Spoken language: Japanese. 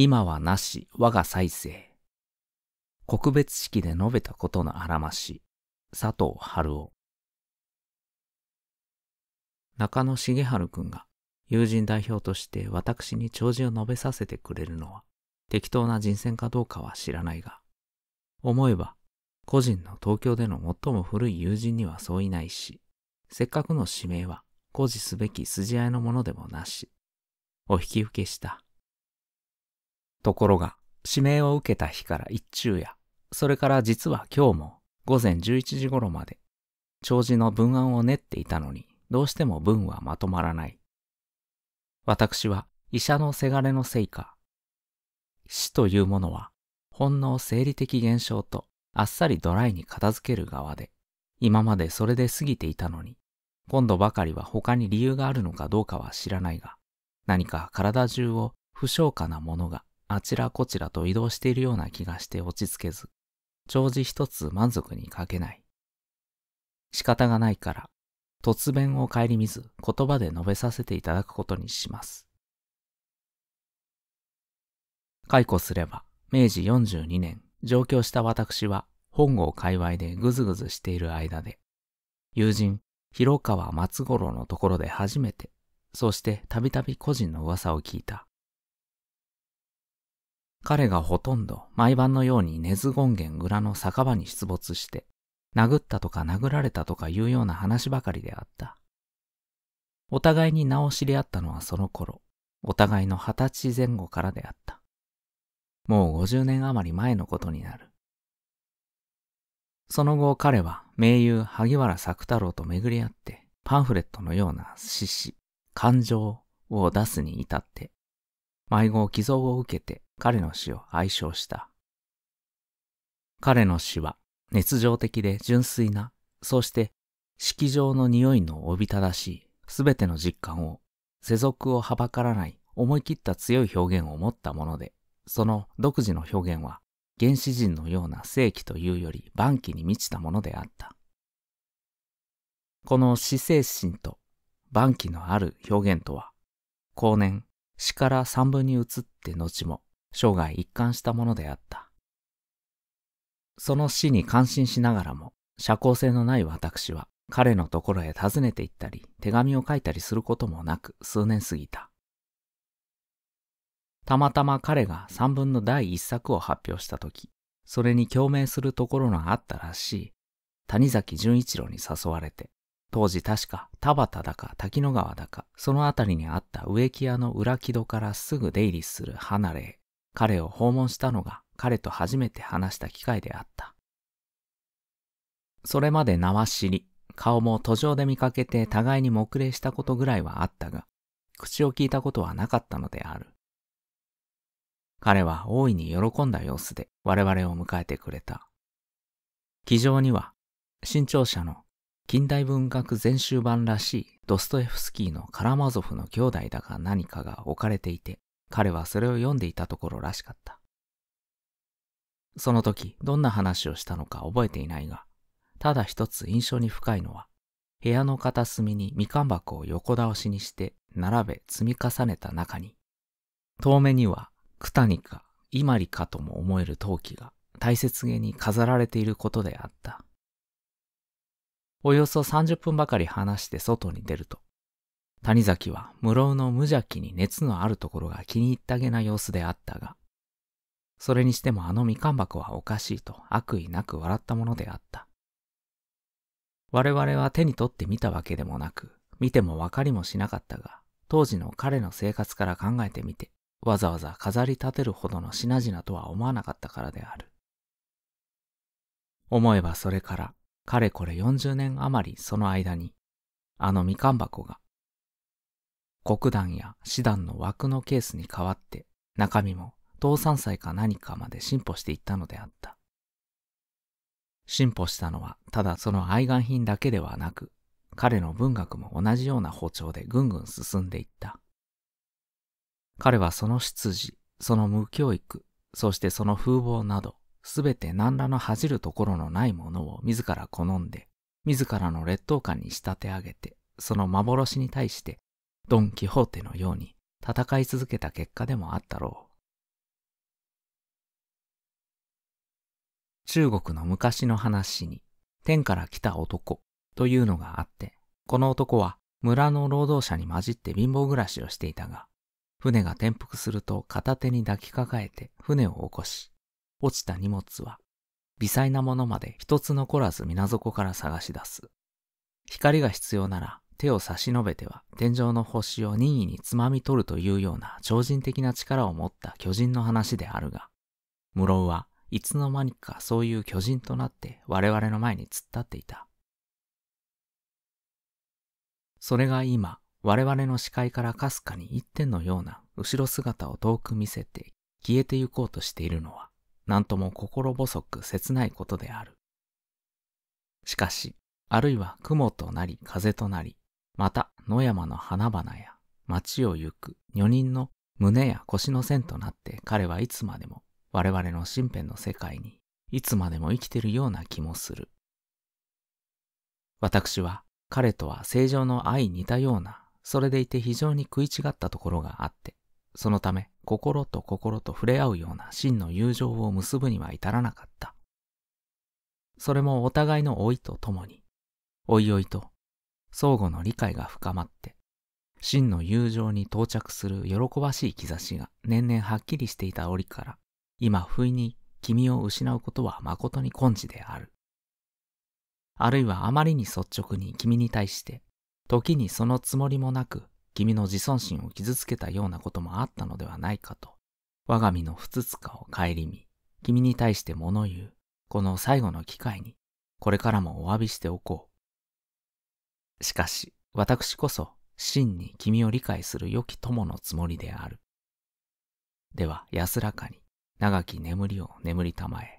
今はなし我が再生。告別式で述べたことのあらまし、佐藤春夫。中野重春君が友人代表として私に弔辞を述べさせてくれるのは適当な人選かどうかは知らないが、思えば個人の東京での最も古い友人にはそういないし、せっかくの指名は誇示すべき筋合いのものでもなし、お引き受けしたところが、指名を受けた日から一昼夜、それから実は今日も午前11時頃まで、長寿の文案を練っていたのに、どうしても文はまとまらない。私は医者のせがれのせいか。死というものは、ほんの生理的現象とあっさりドライに片付ける側で、今までそれで過ぎていたのに、今度ばかりは他に理由があるのかどうかは知らないが、何か体中を不消化なものがあちらこちらと移動しているような気がして落ち着けず、長寿一つ満足に書けない。仕方がないから、突弁を顧みず言葉で述べさせていただくことにします。解雇すれば、明治42年、上京した私は、本郷界隈でぐずぐずしている間で、友人、広川松五郎のところで初めて、そしてたびたび個人の噂を聞いた。彼がほとんど毎晩のように根津権現裏の酒場に出没して、殴ったとか殴られたとかいうような話ばかりであった。お互いに名を知り合ったのはその頃、お互いの二十歳前後からであった。もう五十年余り前のことになる。その後彼は名優萩原作太郎と巡り合ってパンフレットのような獅子、感情を出すに至って迷子寄贈を受けて彼の死を愛称した。彼の死は熱情的で純粋な、そして色情の匂いのおびただしいすべての実感を、世俗をはばからない思い切った強い表現を持ったもので、その独自の表現は原始人のような世紀というより晩期に満ちたものであった。この死精神と晩期のある表現とは、後年詩から散文に移って後も生涯一貫したものであった。その死に感心しながらも、社交性のない私は彼のところへ訪ねて行ったり、手紙を書いたりすることもなく数年過ぎた。たまたま彼が散文の第一作を発表した時、それに共鳴するところがあったらしい、谷崎潤一郎に誘われて、当時確か田畑だか滝野川だか、その辺りにあった植木屋の裏木戸からすぐ出入りする離れ、彼を訪問したのが彼と初めて話した機会であった。それまで名は知り、顔も途上で見かけて互いに目礼したことぐらいはあったが、口を聞いたことはなかったのである。彼は大いに喜んだ様子で我々を迎えてくれた。気丈には、新庁舎の近代文学全集版らしいドストエフスキーのカラマゾフの兄弟だが何かが置かれていて、彼はそれを読んでいたところらしかった。その時、どんな話をしたのか覚えていないが、ただ一つ印象に深いのは、部屋の片隅にみかん箱を横倒しにして並べ積み重ねた中に、遠目にはタニか伊万里かとも思える陶器が大切げに飾られていることであった。およそ30分ばかり話して外に出ると、谷崎は室尾の無邪気に熱のあるところが気に入ったげな様子であったが、それにしてもあのみかん箱はおかしいと悪意なく笑ったものであった。我々は手に取ってみたわけでもなく、見てもわかりもしなかったが、当時の彼の生活から考えてみて、わざわざ飾り立てるほどの品々とは思わなかったからである。思えばそれからかれこれ40年余りその間に、あのみかん箱が、黒団や師団の枠のケースに変わって、中身も倒産祭か何かまで進歩していったのであった。進歩したのはただその愛玩品だけではなく、彼の文学も同じような包丁でぐんぐん進んでいった。彼はその出自、その無教育、そしてその風貌など、すべて何らの恥じるところのないものを自ら好んで、自らの劣等感に仕立て上げて、その幻に対して、ドン・キホーテのように戦い続けた結果でもあったろう。中国の昔の話に、天から来た男というのがあって、この男は村の労働者に混じって貧乏暮らしをしていたが、船が転覆すると片手に抱きかかえて船を起こし、落ちた荷物は微細なものまで一つ残らず水底から探し出す。光が必要なら手を差し伸べては天井の星を任意につまみ取るというような超人的な力を持った巨人の話であるが、室生はいつの間にかそういう巨人となって我々の前に突っ立っていた。それが今、我々の視界からかすかに一点のような後ろ姿を遠く見せて消えてゆこうとしているのは、何とも心細く切ないことである。しかし、あるいは雲となり風となり、また野山の花々や街を行く女人の胸や腰の線となって彼はいつまでも我々の身辺の世界にいつまでも生きてるような気もする。私は彼とは正常の愛似たような、それでいて非常に食い違ったところがあって、そのため、心と心と触れ合うような真の友情を結ぶには至らなかった。それもお互いの老いとともに、おいおいと、相互の理解が深まって、真の友情に到着する喜ばしい兆しが年々はっきりしていた折から、今不意に君を失うことは誠に根治である。あるいはあまりに率直に君に対して、時にそのつもりもなく君の自尊心を傷つけたようなこともあったのではないかと、我が身の不つかを顧み、君に対して物言う、この最後の機会に、これからもお詫びしておこう。しかし、私こそ、真に君を理解する良き友のつもりである。では、安らかに、長き眠りを眠りたまえ。